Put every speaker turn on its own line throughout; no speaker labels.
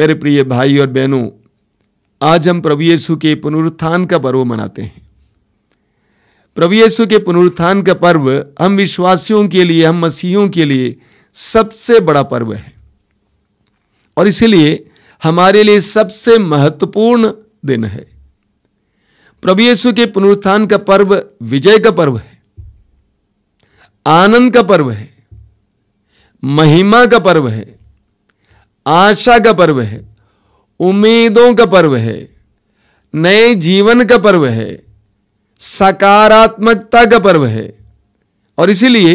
मेरे प्रिय भाई और बहनों आज हम प्रभु येसु के पुनरुत्थान का पर्व मनाते हैं प्रभु येसु के पुनरुत्थान का पर्व हम विश्वासियों के लिए हम मसीहों के लिए सबसे बड़ा पर्व है और इसलिए हमारे लिए सबसे महत्वपूर्ण दिन है प्रभु येसु के पुनरुत्थान का पर्व विजय का पर्व है आनंद का पर्व है महिमा का पर्व है आशा का पर्व है उम्मीदों का पर्व है नए जीवन का पर्व है सकारात्मकता का पर्व है और इसीलिए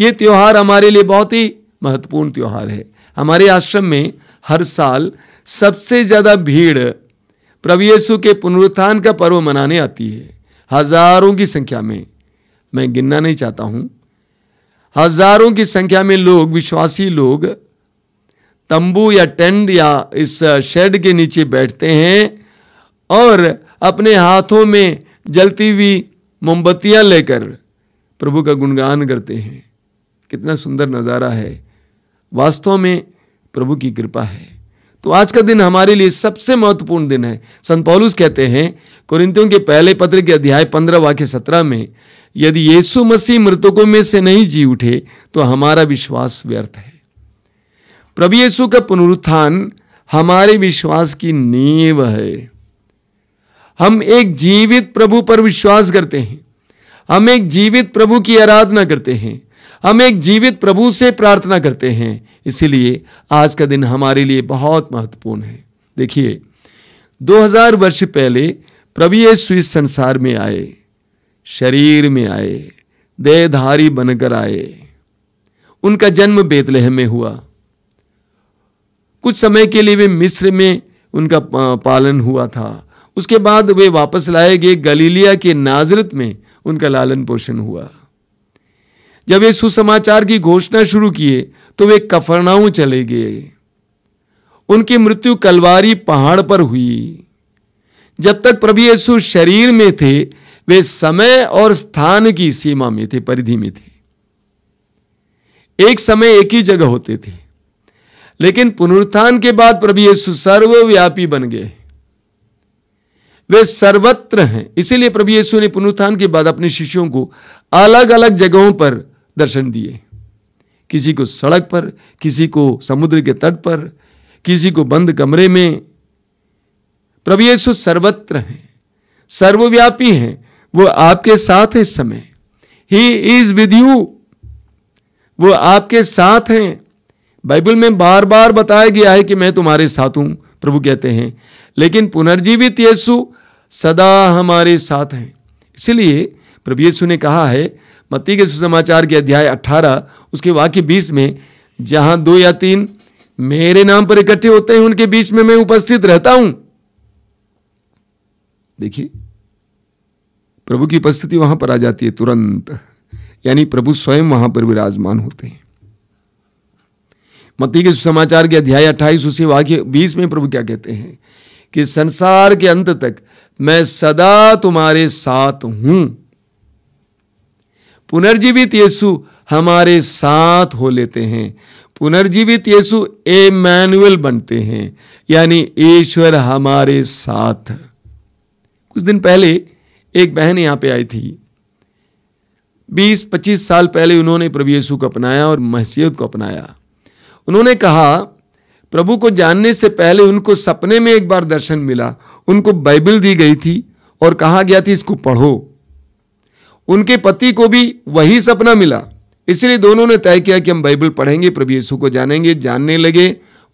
ये त्यौहार हमारे लिए बहुत ही महत्वपूर्ण त्यौहार है हमारे आश्रम में हर साल सबसे ज़्यादा भीड़ प्रभु येसु के पुनरुत्थान का पर्व मनाने आती है हजारों की संख्या में मैं गिनना नहीं चाहता हूं हजारों की संख्या में लोग विश्वासी लोग तंबू या टेंट या इस शेड के नीचे बैठते हैं और अपने हाथों में जलती हुई मोमबत्तियां लेकर प्रभु का गुणगान करते हैं कितना सुंदर नज़ारा है वास्तव में प्रभु की कृपा है तो आज का दिन हमारे लिए सबसे महत्वपूर्ण दिन है संत पौलुस कहते हैं कुरिंतियों के पहले पत्र के अध्याय पंद्रह वाक्य सत्रह में यदि यीशु मसीह मृतकों में से नहीं जी उठे तो हमारा विश्वास व्यर्थ है प्रभु यीशु का पुनरुत्थान हमारे विश्वास की नींव है हम एक जीवित प्रभु पर विश्वास करते हैं हम एक जीवित प्रभु की आराधना करते हैं हम एक जीवित प्रभु से प्रार्थना करते हैं इसीलिए आज का दिन हमारे लिए बहुत महत्वपूर्ण है देखिए 2000 वर्ष पहले प्रभु येसु इस संसार में आए शरीर में आए देहधारी बनकर आए उनका जन्म बेतलेह में हुआ कुछ समय के लिए वे मिस्र में उनका पालन हुआ था उसके बाद वे वापस लाए गए गलीलिया के नाजरत में उनका लालन पोषण हुआ जब वे सुसमाचार की घोषणा शुरू किए तो वे कफरनाऊ चले गए उनकी मृत्यु कलवारी पहाड़ पर हुई जब तक प्रभु यीशु शरीर में थे वे समय और स्थान की सीमा में थे परिधि में थे एक समय एक ही जगह होते थे लेकिन पुनरुत्थान के बाद प्रभु यीशु सर्वव्यापी बन गए वे सर्वत्र हैं इसीलिए प्रभु यीशु ने पुनरुत्थान के बाद अपने शिष्यों को अलग अलग जगहों पर दर्शन दिए किसी को सड़क पर किसी को समुद्र के तट पर किसी को बंद कमरे में प्रभु यीशु सर्वत्र हैं सर्वव्यापी हैं वो आपके साथ है इस समय ही इज विद यू वो आपके साथ हैं बाइबल में बार बार बताया गया है कि मैं तुम्हारे साथ हूं प्रभु कहते हैं लेकिन पुनर्जीवित यीशु सदा हमारे साथ हैं इसलिए प्रभु यीशु ने कहा है मत्ती के सुसमाचार के अध्याय 18 उसके वाक्य 20 में जहां दो या तीन मेरे नाम पर इकट्ठे होते हैं उनके बीच में मैं उपस्थित रहता हूं देखिए प्रभु की उपस्थिति वहां पर आ जाती है तुरंत यानी प्रभु स्वयं वहां पर विराजमान होते हैं मत्ती के सुसमाचार के अध्याय अट्ठाईस उसी वाक्य बीस में प्रभु क्या कहते हैं कि संसार के अंत तक मैं सदा तुम्हारे साथ हूं पुनर्जीवित यीशु हमारे साथ हो लेते हैं पुनर्जीवित यीशु एमैनुअल बनते हैं यानी ईश्वर हमारे साथ कुछ दिन पहले एक बहन यहां पे आई थी 20-25 साल पहले उन्होंने प्रभु यीशु को अपनाया और मसीहत को अपनाया उन्होंने कहा प्रभु को जानने से पहले उनको सपने में एक बार दर्शन मिला उनको बाइबल दी गई थी और कहा गया था इसको पढ़ो उनके पति को भी वही सपना मिला इसलिए दोनों ने तय किया कि हम बाइबल पढ़ेंगे प्रभु यीशु को जानेंगे जानने लगे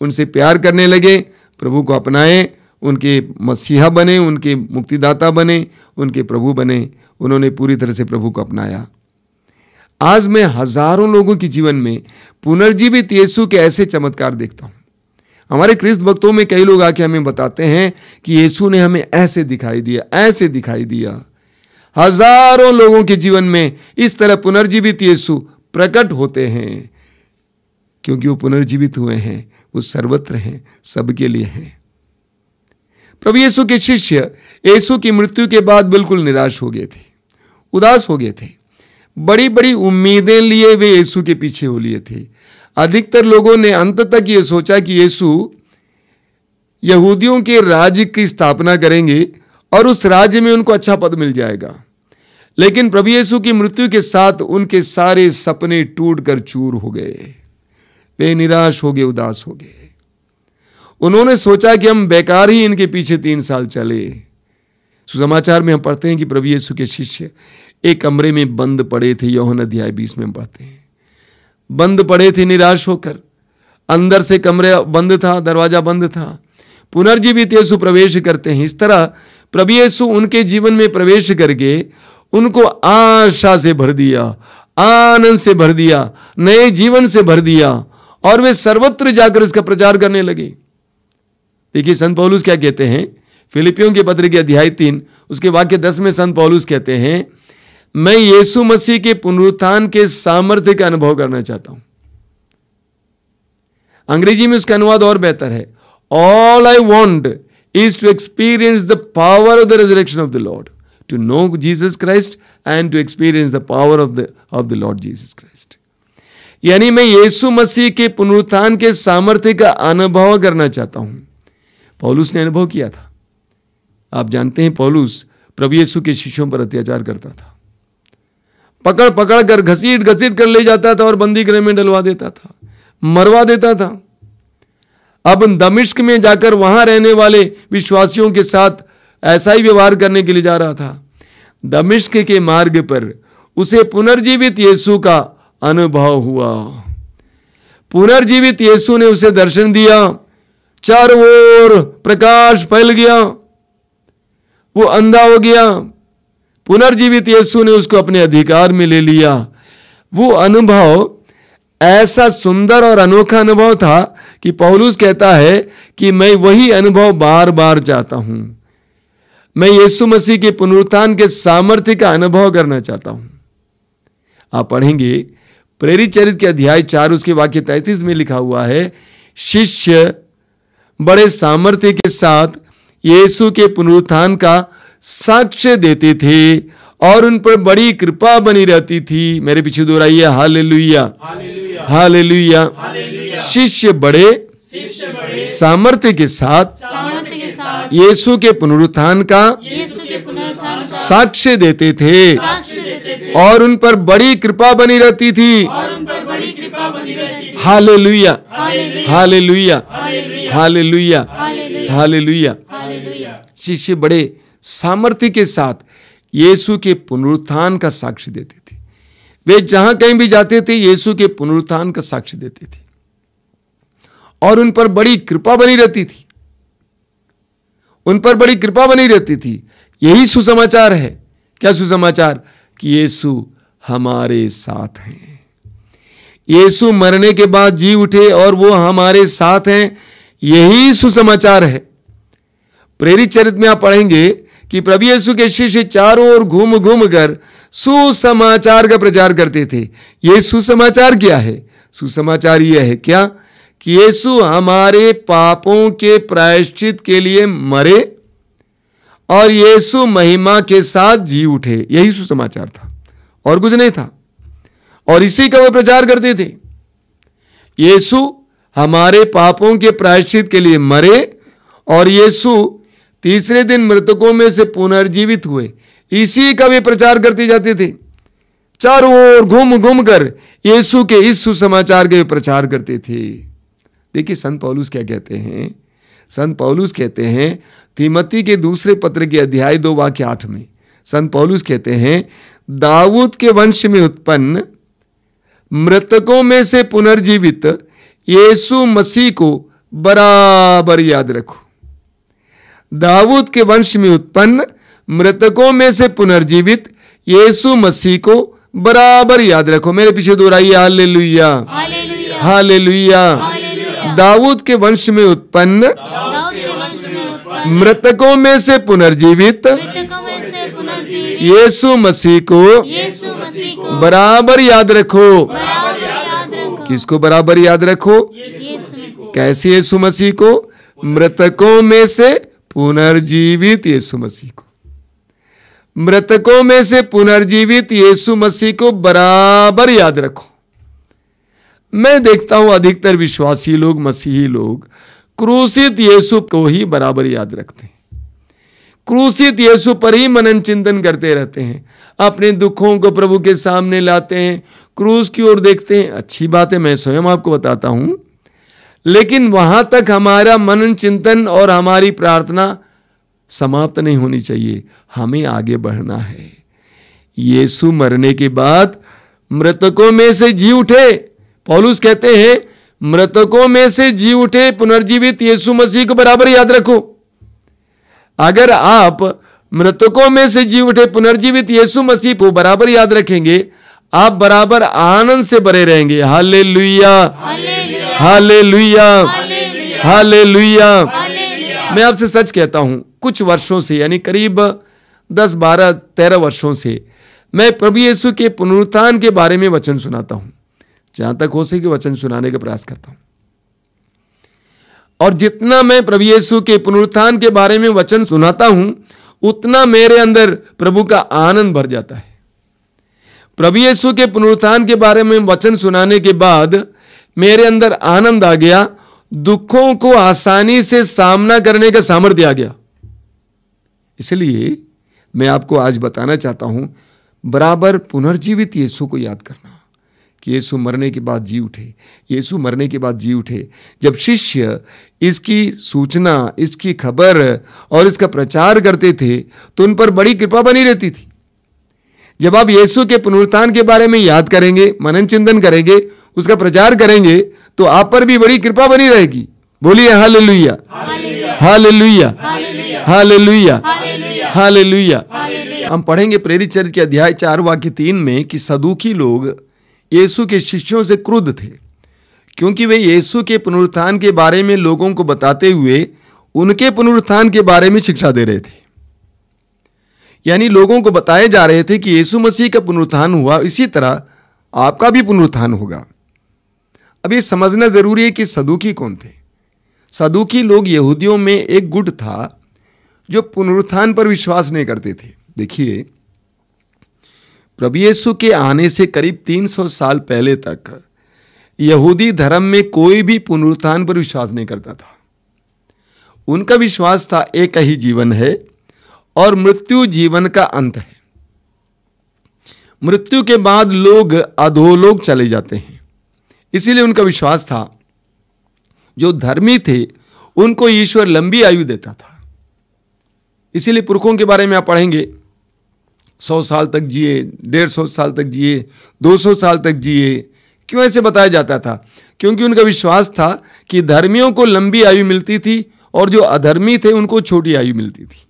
उनसे प्यार करने लगे प्रभु को अपनाएं उनके मसीहा बने उनके मुक्तिदाता बने उनके प्रभु बने उन्होंने पूरी तरह से प्रभु को अपनाया आज मैं हजारों लोगों के जीवन में पुनर्जीवित येसु के ऐसे चमत्कार देखता हूं हमारे क्रिस्त भक्तों में कई लोग आके हमें बताते हैं कि येसु ने हमें ऐसे दिखाई दिया ऐसे दिखाई दिया हजारों लोगों के जीवन में इस तरह पुनर्जीवित येसु प्रकट होते हैं क्योंकि वो पुनर्जीवित हुए हैं वो सर्वत्र हैं सबके लिए हैं प्रभु येसु के शिष्य येसु की मृत्यु के बाद बिल्कुल निराश हो गए थे उदास हो गए थे बड़ी बड़ी उम्मीदें लिए वे यीशु के पीछे हो लिए थे अधिकतर लोगों ने अंत तक ये सोचा कि यीशु यहूदियों के राज्य की स्थापना करेंगे और उस राज्य में उनको अच्छा पद मिल जाएगा लेकिन प्रभु यीशु की मृत्यु के साथ उनके सारे सपने टूट कर चूर हो गए वे निराश हो गए उदास हो गए उन्होंने सोचा कि हम बेकार ही इनके पीछे तीन साल चले सुसमाचार में हम पढ़ते हैं कि प्रभु यीशु के शिष्य एक कमरे में बंद पड़े थे यौहन अध्याय बीस में पढ़ते हैं बंद पड़े थे निराश होकर अंदर से कमरे बंद था दरवाजा बंद था पुनर्जीवित यीशु प्रवेश करते हैं इस तरह प्रभु यीशु उनके जीवन में प्रवेश करके उनको आशा से भर दिया आनंद से भर दिया नए जीवन से भर दिया और वे सर्वत्र जाकर इसका प्रचार करने लगे देखिए संत पौलुस क्या कहते हैं फिलिपियों के पत्र के अध्याय तीन उसके वाक्य दस में संत पौलुस कहते हैं मैं यीशु मसीह के पुनरुत्थान के सामर्थ्य का अनुभव करना चाहता हूं अंग्रेजी में उसका अनुवाद और बेहतर है all I want is to experience the power of the resurrection of the Lord to know Jesus Christ and to experience the power of the of the Lord Jesus Christ यानी मैं यीशु मसीह के पुनरुत्थान के सामर्थ्य का अनुभव करना चाहता हूं पौलुस ने अनुभव किया था आप जानते हैं पौलुस प्रभु यीशु के शिष्यों पर अत्याचार करता था पकड़ पकड़ कर घसीट घसीट कर ले जाता था और बंदी गृह में डलवा देता था मरवा देता था अब दमिश्क में जाकर वहां रहने वाले विश्वासियों के साथ ऐसा ही व्यवहार करने के लिए जा रहा था दमिश्क के मार्ग पर उसे पुनर्जीवित येसु का अनुभव हुआ पुनर्जीवित येसु ने उसे दर्शन दिया चारों ओर प्रकाश फैल गया वो अंधा हो गया पुनर्जीवित यीशु ने उसको अपने अधिकार में ले लिया वो अनुभव ऐसा सुंदर और अनोखा अनुभव था कि पौलुस कहता है कि मैं वही अनुभव बार बार चाहता हूं मैं यीशु मसीह के पुनरुत्थान के सामर्थ्य का अनुभव करना चाहता हूं आप पढ़ेंगे प्रेरित चरित के अध्याय चार उसके वाक्य तैतीस में लिखा हुआ है शिष्य बड़े सामर्थ्य के साथ यीशु के पुनरुत्थान का साक्ष्य देते थे और उन पर बड़ी कृपा बनी रहती थी मेरे पीछे दोहराइए हाले लुया हाल लुया शिष्य बड़े सामर्थ्य के साथ यीशु के पुनरुत्थान का साक्ष्य देते थे और उन पर बड़ी कृपा बनी रहती थी
हाल लुया हाल लुया हाल लुया हाले लुया
शिष्य बड़े सामर्थ्य के साथ यीशु के पुनरुत्थान का साक्षी देते थे वे जहां कहीं भी जाते थे यीशु के पुनरुत्थान का साक्षी देते थे और उन पर बड़ी कृपा बनी रहती थी उन पर बड़ी कृपा बनी रहती थी यही सुसमाचार है क्या सुसमाचार कि यीशु हमारे साथ हैं यीशु मरने के बाद जी उठे और वो हमारे साथ हैं यही सुसमाचार है प्रेरित चरित्र में आप पढ़ेंगे कि प्रभु यीशु के शिष्य चारों ओर घूम घूम कर सुसमाचार का प्रचार करते थे ये सुसमाचार क्या है सुसमाचार यह है क्या कि यीशु हमारे पापों के प्रायश्चित के लिए मरे और यीशु महिमा के साथ जी उठे यही सुसमाचार था और कुछ नहीं था और इसी का वो प्रचार करते थे यीशु हमारे पापों के प्रायश्चित के लिए मरे और यीशु तीसरे दिन मृतकों में से पुनर्जीवित हुए इसी का भी प्रचार करती जाती थी चारों ओर घूम घूम कर यीशु के इस सुसमाचार के प्रचार करते थे देखिए संत पौलुस क्या कहते हैं संत पौलुस कहते हैं तिमती के दूसरे पत्र के अध्याय दो वाक्य आठ में संत पौलुस कहते हैं दाऊद के वंश में उत्पन्न मृतकों में से पुनर्जीवित यीशु मसीह को बराबर याद रखो दाऊद के वंश में उत्पन्न मृतकों में से पुनर्जीवित यीशु मसीह को बराबर याद रखो मेरे पीछे दोहराइए हाले लुया हाले लुया दाऊद के वंश में उत्पन्न मृतकों में से पुनर्जीवित यीशु मसीह को बराबर याद रखो किसको बराबर याद रखो कैसे यीशु मसीह को मृतकों में से पुनर्जीवित यीशु मसीह को मृतकों में से पुनर्जीवित यीशु मसीह को बराबर याद रखो मैं देखता हूं अधिकतर विश्वासी लोग मसीही लोग क्रूसित यीशु को ही बराबर याद रखते हैं क्रूसित यीशु पर ही मनन चिंतन करते रहते हैं अपने दुखों को प्रभु के सामने लाते हैं क्रूस की ओर देखते हैं अच्छी बात है मैं स्वयं आपको बताता हूं लेकिन वहां तक हमारा मनन चिंतन और हमारी प्रार्थना समाप्त नहीं होनी चाहिए हमें आगे बढ़ना है यीशु मरने के बाद मृतकों में से जी उठे पौलुस कहते हैं मृतकों में से जी उठे पुनर्जीवित यीशु मसीह को बराबर याद रखो अगर आप मृतकों में से जी उठे पुनर्जीवित यीशु मसीह को बराबर याद रखेंगे आप बराबर आनंद से भरे रहेंगे हाले लुया हाले लुया हाले लुया मैं आपसे सच कहता हूं कुछ वर्षों से यानी करीब दस बारह तेरह वर्षों से मैं प्रभु यीशु के पुनरुत्थान के बारे में वचन सुनाता हूं जहां तक हो सके वचन सुनाने का प्रयास करता हूं और जितना मैं प्रभु यीशु के पुनरुत्थान के बारे में वचन सुनाता हूं उतना मेरे अंदर प्रभु का आनंद भर जाता है प्रभु यीशु के पुनरुत्थान के बारे में वचन सुनाने के बाद मेरे अंदर आनंद आ गया दुखों को आसानी से सामना करने का सामर्थ्य आ गया इसलिए मैं आपको आज बताना चाहता हूं बराबर पुनर्जीवित यीशु को याद करना कि यीशु मरने के बाद जी उठे यीशु मरने के बाद जी उठे जब शिष्य इसकी सूचना इसकी खबर और इसका प्रचार करते थे तो उन पर बड़ी कृपा बनी रहती थी जब आप यीशु के पुनरुत्थान के बारे में याद करेंगे मनन चिंतन करेंगे उसका प्रचार करेंगे तो आप पर भी बड़ी कृपा बनी रहेगी बोलिए हाल लुया हाल लुया हाल लुया हाल लुया हम पढ़ेंगे प्रेरित चरित्र के अध्याय चार वाक्य तीन में कि सदुखी लोग येसु के शिष्यों से क्रुद्ध थे क्योंकि वे येसु के पुनरुत्थान के बारे में लोगों को बताते हुए उनके पुनरुत्थान के बारे में शिक्षा दे रहे थे यानी लोगों को बताए जा रहे थे कि येसु मसीह का पुनरुत्थान हुआ इसी तरह आपका भी पुनरुत्थान होगा अब ये समझना ज़रूरी है कि सदुकी कौन थे सदुकी लोग यहूदियों में एक गुट था जो पुनरुत्थान पर विश्वास नहीं करते थे देखिए प्रभुसु के आने से करीब 300 साल पहले तक यहूदी धर्म में कोई भी पुनरुत्थान पर विश्वास नहीं करता था उनका विश्वास था एक ही जीवन है और मृत्यु जीवन का अंत है मृत्यु के बाद लोग अधोलोक चले जाते हैं इसीलिए उनका विश्वास था जो धर्मी थे उनको ईश्वर लंबी आयु देता था इसीलिए पुरखों के बारे में आप पढ़ेंगे सौ साल तक जिए डेढ़ सौ साल तक जिए दो सौ साल तक जिए क्यों ऐसे बताया जाता था क्योंकि उनका विश्वास था कि धर्मियों को लंबी आयु मिलती थी और जो अधर्मी थे उनको छोटी आयु मिलती थी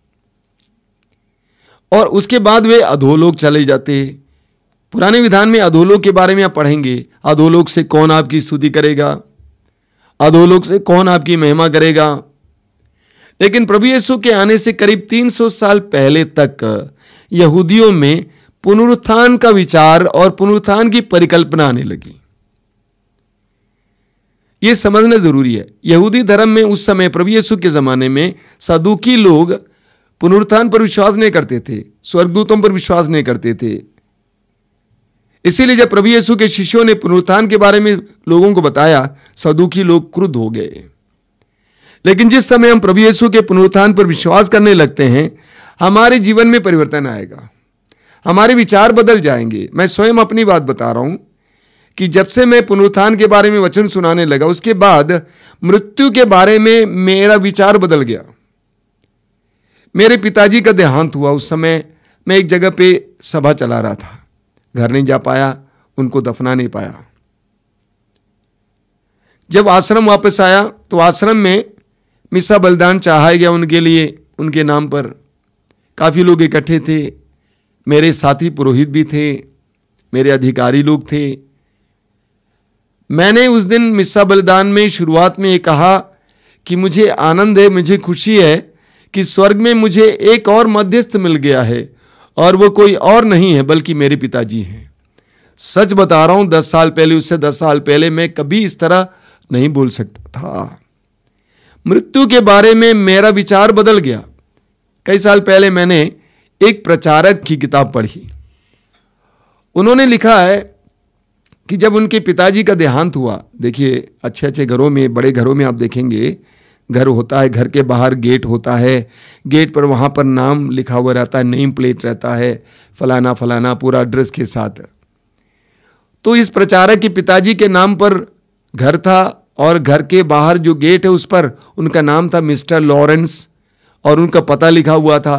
और उसके बाद वे अधोलोक चले जाते पुराने विधान में अधोलोक के बारे में आप पढ़ेंगे अधोलोक से कौन आपकी स्तुति करेगा अधोलोक से कौन आपकी महिमा करेगा लेकिन प्रभु यीशु के आने से करीब 300 साल पहले तक यहूदियों में पुनरुत्थान का विचार और पुनरुत्थान की परिकल्पना आने लगी यह समझना जरूरी है यहूदी धर्म में उस समय प्रभु यीशु के जमाने में सदुकी लोग पुनरुत्थान पर विश्वास नहीं करते थे स्वर्गदूतों पर विश्वास नहीं करते थे इसीलिए जब प्रभु यीशु के शिष्यों ने पुनरुत्थान के बारे में लोगों को बताया सदुखी लोग क्रुद्ध हो गए लेकिन जिस समय हम प्रभु यीशु के पुनरुत्थान पर विश्वास करने लगते हैं हमारे जीवन में परिवर्तन आएगा हमारे विचार बदल जाएंगे मैं स्वयं अपनी बात बता रहा हूं कि जब से मैं पुनरुत्थान के बारे में वचन सुनाने लगा उसके बाद मृत्यु के बारे में मेरा विचार बदल गया मेरे पिताजी का देहांत हुआ उस समय मैं एक जगह पे सभा चला रहा था घर नहीं जा पाया उनको दफना नहीं पाया जब आश्रम वापस आया तो आश्रम में मिसा बलिदान चाहा गया उनके लिए उनके नाम पर काफ़ी लोग इकट्ठे थे मेरे साथी पुरोहित भी थे मेरे अधिकारी लोग थे मैंने उस दिन मिसा बलिदान में शुरुआत में ये कहा कि मुझे आनंद है मुझे खुशी है कि स्वर्ग में मुझे एक और मध्यस्थ मिल गया है और वो कोई और नहीं है बल्कि मेरे पिताजी हैं सच बता रहा हूं दस साल पहले उससे दस साल पहले मैं कभी इस तरह नहीं बोल सकता था मृत्यु के बारे में मेरा विचार बदल गया कई साल पहले मैंने एक प्रचारक की किताब पढ़ी उन्होंने लिखा है कि जब उनके पिताजी का देहांत हुआ देखिए अच्छे अच्छे घरों में बड़े घरों में आप देखेंगे घर होता है घर के बाहर गेट होता है गेट पर वहाँ पर नाम लिखा हुआ रहता है नेम प्लेट रहता है फलाना फलाना पूरा एड्रेस के साथ तो इस प्रचारक के पिताजी के नाम पर घर था और घर के बाहर जो गेट है उस पर उनका नाम था मिस्टर लॉरेंस और उनका पता लिखा हुआ था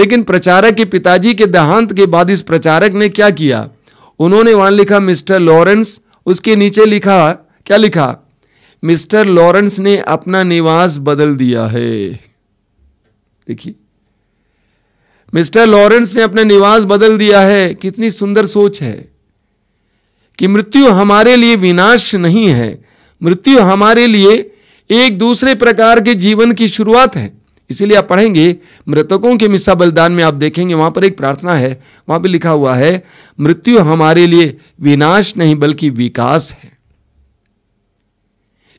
लेकिन प्रचारक के पिताजी के देहांत के बाद इस प्रचारक ने क्या किया उन्होंने वहां लिखा मिस्टर लॉरेंस उसके नीचे लिखा क्या लिखा मिस्टर लॉरेंस ने अपना निवास बदल दिया है देखिए मिस्टर लॉरेंस ने अपना निवास बदल दिया है कितनी सुंदर सोच है कि मृत्यु हमारे लिए विनाश नहीं है मृत्यु हमारे लिए एक दूसरे प्रकार के जीवन की शुरुआत है इसीलिए आप पढ़ेंगे मृतकों के मिसा बलिदान में आप देखेंगे वहां पर एक प्रार्थना है वहां पर लिखा हुआ है मृत्यु हमारे लिए विनाश नहीं बल्कि विकास है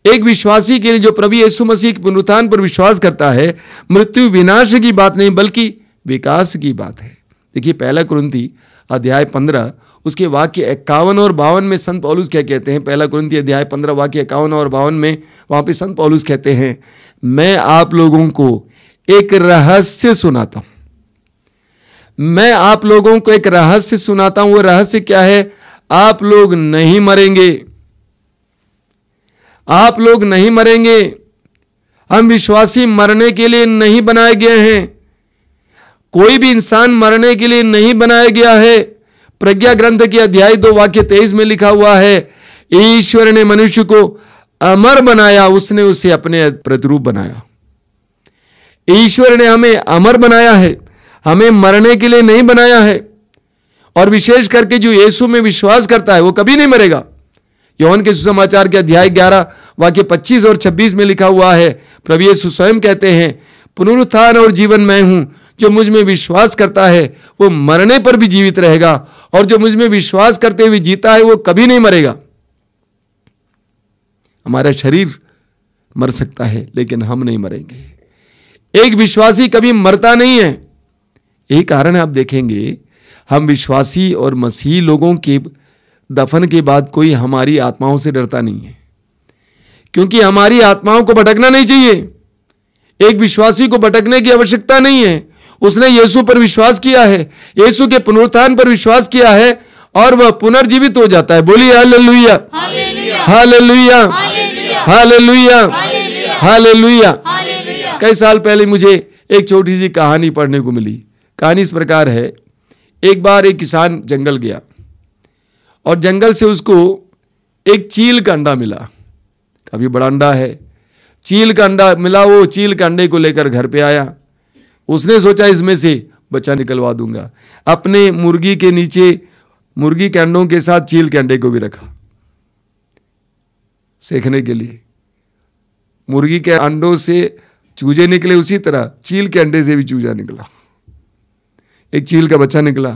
एक विश्वासी के लिए जो प्रभु यीशु मसीह के पुनरुत्थान पर विश्वास करता है मृत्यु विनाश की बात नहीं बल्कि विकास की बात है देखिए पहला कुरुंती अध्याय पंद्रह उसके वाक्य इक्यावन और बावन में संत पौलुस क्या कहते हैं पहला कुरुंती अध्याय पंद्रह वाक्य इक्यावन और बावन में वहाँ पे संत पौलुस कहते हैं मैं आप लोगों को एक रहस्य सुनाता हूँ मैं आप लोगों को एक रहस्य सुनाता हूं वो रहस्य क्या है आप लोग नहीं मरेंगे आप लोग नहीं मरेंगे हम विश्वासी मरने के लिए नहीं बनाए गए हैं कोई भी इंसान मरने के लिए नहीं बनाया गया है प्रज्ञा ग्रंथ के अध्याय दो वाक्य तेईस में लिखा हुआ है ईश्वर ने मनुष्य को अमर बनाया उसने उसे अपने प्रतिरूप बनाया ईश्वर ने हमें अमर बनाया है हमें मरने के लिए नहीं बनाया है और विशेष करके जो यीशु में विश्वास करता है वो कभी नहीं मरेगा यौन के सुसमाचार के अध्याय ग्यारह वाक्य पच्चीस और छब्बीस में लिखा हुआ है प्रभु ये स्वयं कहते हैं पुनरुत्थान और जीवन मैं हूं जो मुझ में विश्वास करता है वो मरने पर भी जीवित रहेगा और जो मुझ में विश्वास करते हुए जीता है वो कभी नहीं मरेगा हमारा शरीर मर सकता है लेकिन हम नहीं मरेंगे एक विश्वासी कभी मरता नहीं है यही कारण आप देखेंगे हम विश्वासी और मसीह लोगों के दफन के बाद कोई हमारी आत्माओं से डरता नहीं है क्योंकि हमारी आत्माओं को भटकना नहीं चाहिए एक विश्वासी को भटकने की आवश्यकता नहीं है उसने यीशु पर विश्वास किया है यीशु के पुनरुत्थान पर विश्वास किया है और वह पुनर्जीवित हो जाता है बोलिए हालेलुया हालेलुया हालेलुया हालेलुया कई साल पहले मुझे एक छोटी सी कहानी पढ़ने को मिली कहानी इस प्रकार है एक बार एक किसान जंगल गया और जंगल से उसको एक चील का अंडा मिला काफ़ी बड़ा अंडा है चील का अंडा मिला वो चील के अंडे को लेकर घर पे आया उसने सोचा इसमें से बच्चा निकलवा दूंगा अपने मुर्गी के नीचे मुर्गी के अंडों के साथ चील के अंडे को भी रखा सेकने के लिए मुर्गी के अंडों से चूजे निकले उसी तरह चील के अंडे से भी चूजा निकला एक चील का बच्चा निकला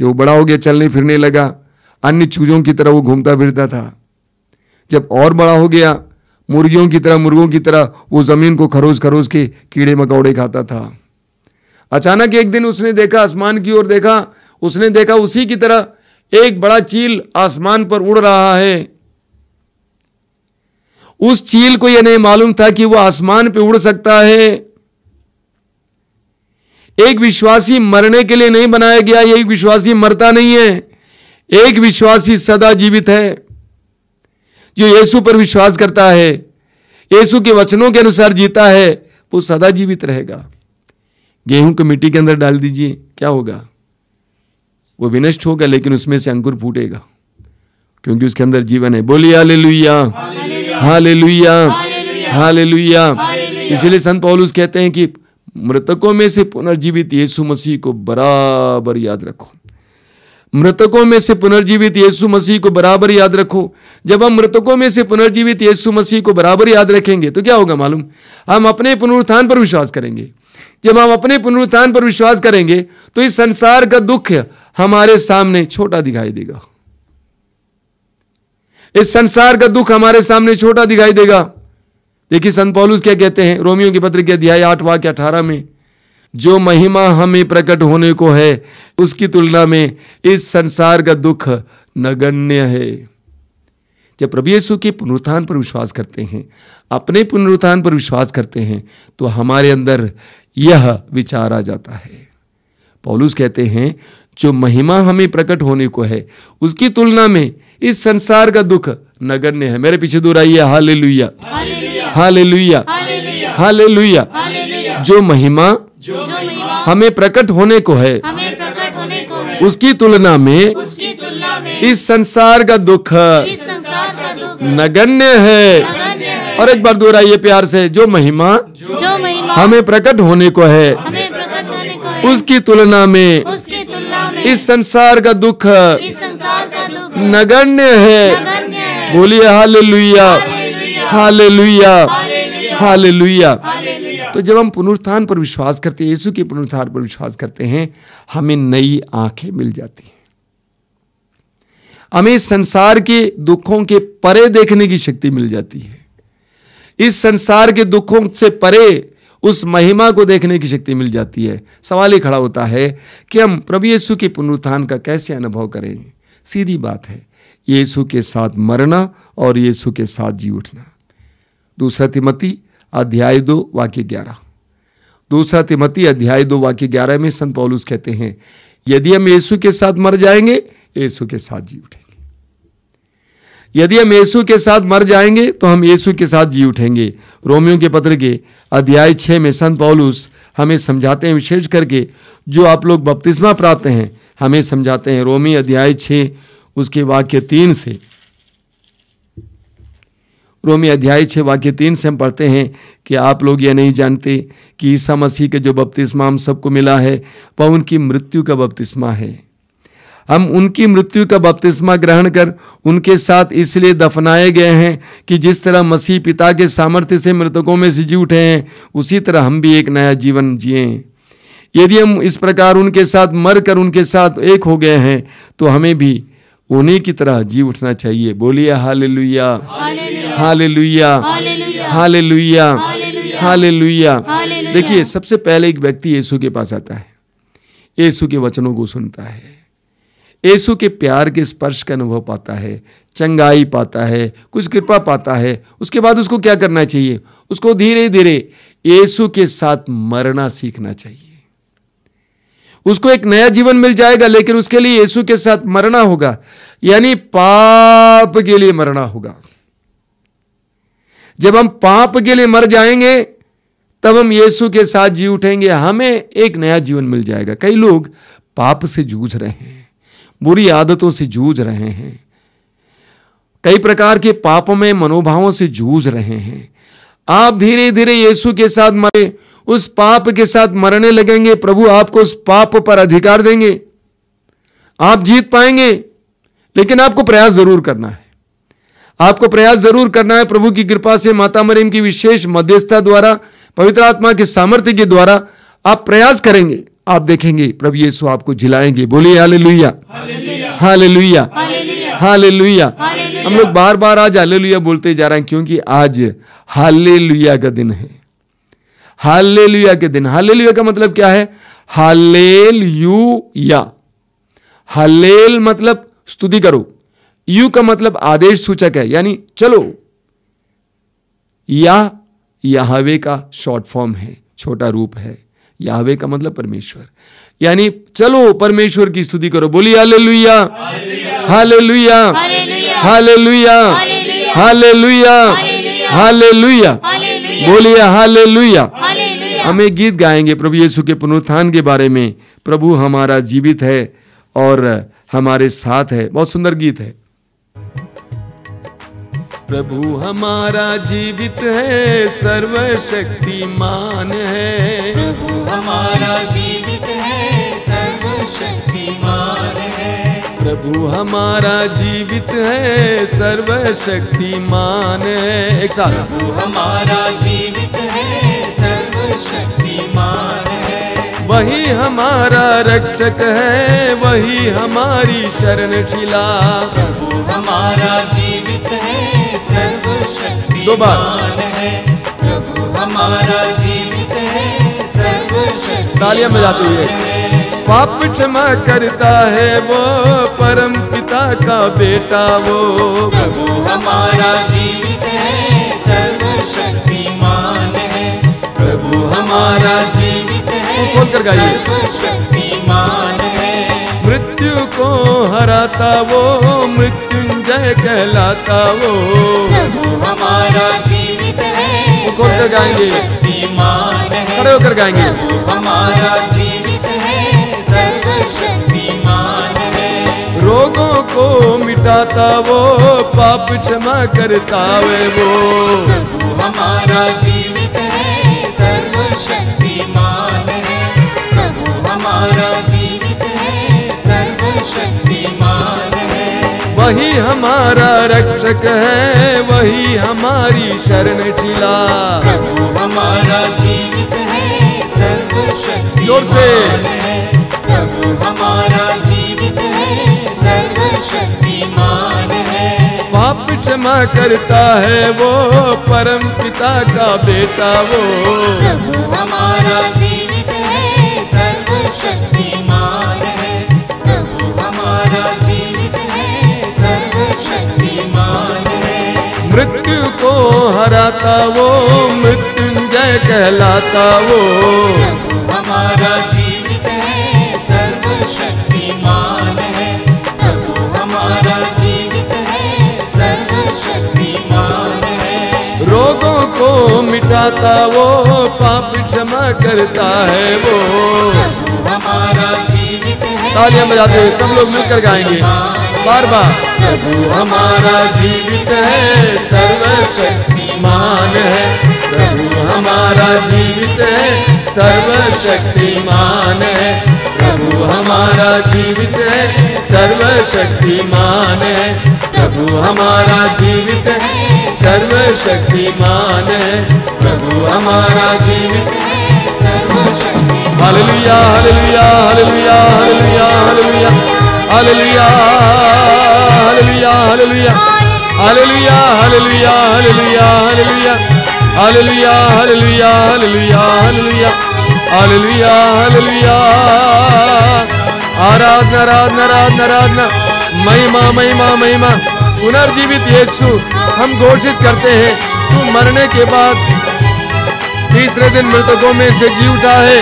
जो बड़ा हो गया चलने फिरने लगा अन्य चूजों की तरह वो घूमता फिरता था जब और बड़ा हो गया मुर्गियों की तरह मुर्गों की तरह वो जमीन को खरोज खरोज के कीड़े मकौड़े खाता था अचानक एक दिन उसने देखा आसमान की ओर देखा उसने देखा उसी की तरह एक बड़ा चील आसमान पर उड़ रहा है उस चील को यह नहीं मालूम था कि वह आसमान पर उड़ सकता है एक विश्वासी मरने के लिए नहीं बनाया गया एक विश्वासी मरता नहीं है एक विश्वासी सदा जीवित है जो यीशु पर विश्वास करता है यीशु के वचनों के अनुसार जीता है वो सदा जीवित रहेगा गेहूं को मिट्टी के अंदर डाल दीजिए क्या होगा वो विनष्ट होगा लेकिन उसमें से अंकुर फूटेगा क्योंकि उसके अंदर जीवन है बोलिए हाले लुया हाले लुया हाले लुया इसीलिए संत पौलुस कहते हैं कि मृतकों में से पुनर्जीवित यीशु मसीह को बराबर याद रखो मृतकों में से पुनर्जीवित यीशु मसीह को बराबर याद रखो जब हम मृतकों में से पुनर्जीवित यीशु मसीह को बराबर याद रखेंगे तो क्या होगा मालूम हम अपने पुनरुत्थान पर विश्वास करेंगे जब हम अपने पुनरुत्थान पर विश्वास करेंगे तो इस संसार का दुख हमारे सामने छोटा दिखाई देगा इस संसार का दुख हमारे सामने छोटा दिखाई देगा देखिए संत पौलुस क्या कहते हैं रोमियो के पत्र के अध्याय आठवा के अठारह में जो महिमा हमें प्रकट होने को है उसकी तुलना में इस संसार का दुख नगण्य है जब प्रभु यीशु के पुनरुत्थान पर विश्वास करते हैं अपने पुनरुत्थान पर विश्वास करते हैं तो हमारे अंदर यह विचार आ जाता है पौलुस कहते हैं जो महिमा हमें प्रकट होने को है उसकी तुलना में इस संसार का दुख नगण्य है मेरे पीछे दूर आइए हाले लुया हाले लुया हाले लुया जो महिमा जो हमें प्रकट होने को है हमें प्रकट होने को है उसकी तुलना में उसकी तुलना में इस संसार का दुख नगण्य है और एक बार दोहराइए प्यार से जो महिमा जो महिमा हमें प्रकट होने को है हमें प्रकट होने को है उसकी तुलना में उसकी तुलना में इस संसार का दुख नगण्य है बोलिए हालेलुया हालेलुया हालेलुया हालेलुया तो जब हम पुनरुत्थान पर विश्वास करते हैं यीशु के पुनरुत्थान पर विश्वास करते हैं हमें नई आंखें मिल जाती हैं हमें संसार के दुखों के परे देखने की शक्ति मिल जाती है इस संसार के दुखों से परे उस महिमा को देखने की शक्ति मिल जाती है सवाल ही खड़ा होता है कि हम प्रभु यीशु के पुनरुत्थान का कैसे अनुभव करें सीधी बात है यीशु के साथ मरना और यीशु के साथ जी उठना दूसरा तिमती अध्याय दो वाक्य ग्यारह दूसरा तिमती अध्याय दो वाक्य ग्यारह में संत पौलुस कहते हैं यदि हम येसु के साथ मर जाएंगे येसु के साथ जी उठेंगे यदि हम येसु के साथ मर जाएंगे तो हम येसु के साथ जी उठेंगे रोमियो के पत्र के अध्याय छः में संत पौलुस हमें समझाते हैं विशेष करके जो आप लोग बपतिस्मा प्राप्त हैं हमें समझाते हैं रोमी अध्याय छः उसके वाक्य तीन से रोमी अध्याय छः वाक्य तीन से हम पढ़ते हैं कि आप लोग यह नहीं जानते कि ईसा मसीह के जो बपतिस्मा हम सबको मिला है वह उनकी मृत्यु का बपतिस्मा है हम उनकी मृत्यु का बपतिस्मा ग्रहण कर उनके साथ इसलिए दफनाए गए हैं कि जिस तरह मसीह पिता के सामर्थ्य से मृतकों में से जी उठे हैं उसी तरह हम भी एक नया जीवन जिए यदि हम इस प्रकार उनके साथ मर कर उनके साथ एक हो गए हैं तो हमें भी उन्हीं की तरह जी उठना चाहिए बोलिए hallelujah hallelujah hallelujah hallelujah hallelujah देखिए सबसे पहले एक व्यक्ति यीशु के पास आता है यीशु के वचनों को सुनता है यीशु के प्यार के स्पर्श का अनुभव पाता है चंगाई पाता है कुछ कृपा पाता है उसके बाद उसको क्या करना चाहिए उसको धीरे धीरे यीशु के साथ मरना सीखना चाहिए उसको एक नया जीवन मिल जाएगा लेकिन उसके लिए यीशु के साथ मरना होगा यानी पाप के लिए मरना होगा जब हम पाप के लिए मर जाएंगे तब हम यीशु के साथ जी उठेंगे हमें एक नया जीवन मिल जाएगा कई लोग पाप से जूझ रहे हैं बुरी आदतों से जूझ रहे हैं कई प्रकार के पाप में मनोभावों से जूझ रहे हैं आप धीरे धीरे यीशु के साथ मरे उस पाप के साथ मरने लगेंगे प्रभु आपको उस पाप पर अधिकार देंगे आप जीत पाएंगे लेकिन आपको प्रयास जरूर करना है आपको प्रयास जरूर करना है प्रभु की कृपा से माता मरियम की विशेष मध्यस्थता द्वारा पवित्र आत्मा के सामर्थ्य के द्वारा आप प्रयास करेंगे आप देखेंगे प्रभु यीशु आपको जिलाएंगे बोलिए हाले लुहिया हाले लुया हाले लुया हम लोग बार बार आज हाले लुया बोलते जा रहे हैं क्योंकि आज हाले लुया का दिन है हाले लुया के दिन हाले लुया का मतलब क्या है हाले लुया हालेल मतलब स्तुति करो यू का मतलब आदेश सूचक है यानी चलो या यहावे का शॉर्ट फॉर्म है छोटा रूप है याहवे का मतलब परमेश्वर यानी चलो परमेश्वर की स्तुति करो बोली हाले लुया हाले लुया हाले हालेलुया बोलिए लुया हम एक गीत गाएंगे प्रभु यीशु के पुनरुत्थान के बारे में प्रभु हमारा जीवित है और हमारे साथ है बहुत सुंदर गीत है प्रभु हमारा जीवित है सर्वशक्तिमान है प्रभु हमारा जीवित है सर्वशक्तिमान है प्रभु हमारा जीवित है सर्वशक्तिमान है एक साथ प्रभु हमारा जीवित है सर्वशक्तिमान है वही हमारा रक्षक है वही हमारी शरणशिला प्रभु हमारा जीवित सर्वशक्ति बार प्रभु हमारा जीवित है सर्वशक्ति तालियां बजाते हुए पाप क्षमा करता है वो परम पिता का बेटा वो प्रभु हमारा जीवित है सर्वशक्तिमान है प्रभु हमारा जीवित है खोल कर सर्वशक्तिमान को हराता वो मृत्युंजय कहलाता वो हमारा जीवित है खोलकर गाएंगे खड़े होकर गाएंगे हमारा जीवित है रोगों को मिटाता वो पाप क्षमा करता वे वो हमारा जीवित है सर्वशक्तिमान है प्रभु हमारा शक्तिमान है वही हमारा रक्षक है वही हमारी शरण शिला हमारा जीवित है सर्वशक्ति जोर से प्रभु हमारा जीवित है सर्वशक्तिमान है पाप क्षमा करता है वो परम पिता का बेटा वो प्रभु हमारा मृत्यु को हराता वो मृत्युंजय कहलाता वो हमारा जीवित है सर्वशक्तिमान है प्रभु हमारा जीवित है सर्वशक्तिमान है रोगों को मिटाता वो पाप क्षमा करता है वो हमारा तालियां बजाते हुए सब लोग मिलकर गाएंगे बार बार प्रभु हमारा जीवित है सर्वशक्तिमान है प्रभु हमारा जीवित है सर्वशक्तिमान है प्रभु हमारा जीवित है सर्वशक्तिमान है प्रभु हमारा जीवित है सर्वशक्तिमान है प्रभु हमारा जीवित है hallelujah hallelujah hallelujah hallelujah hallelujah hallelujah hallelujah hallelujah hallelujah hallelujah hallelujah hallelujah hallelujah hallelujah hallelujah hallelujah hallelujah hallelujah आराधना आराधना आराधना आराधना महिमा महिमा महिमा पुनर्जीवित यीशु हम घोषित करते हैं तू मरने के बाद तीसरे दिन मृतकों में से जी उठा है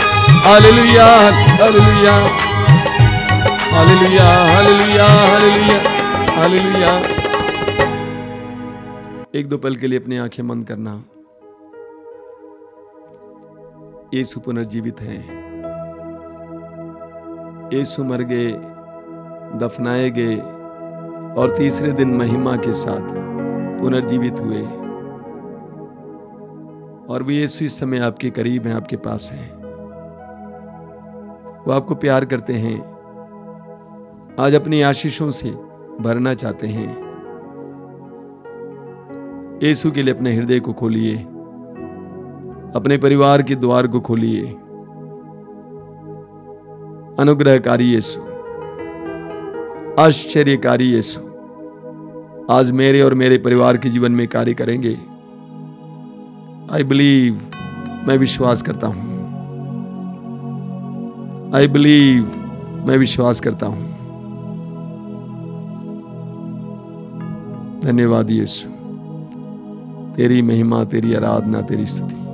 एक दो पल के लिए अपनी आंखें बंद करना यीशु पुनर्जीवित है यीशु मर गए दफनाए गए और तीसरे दिन महिमा के साथ पुनर्जीवित हुए और वे यीशु इस समय आपके करीब हैं आपके पास हैं वो आपको प्यार करते हैं आज अपनी आशीषों से भरना चाहते हैं यीशु के लिए अपने हृदय को खोलिए अपने परिवार के द्वार को खोलिए अनुग्रहकारी यीशु आश्चर्यकारी यीशु आज मेरे और मेरे परिवार के जीवन में कार्य करेंगे आई बिलीव मैं विश्वास करता हूं आई बिलीव मैं विश्वास करता हूं धन्यवाद यीशु तेरी महिमा तेरी आराधना तेरी स्तुति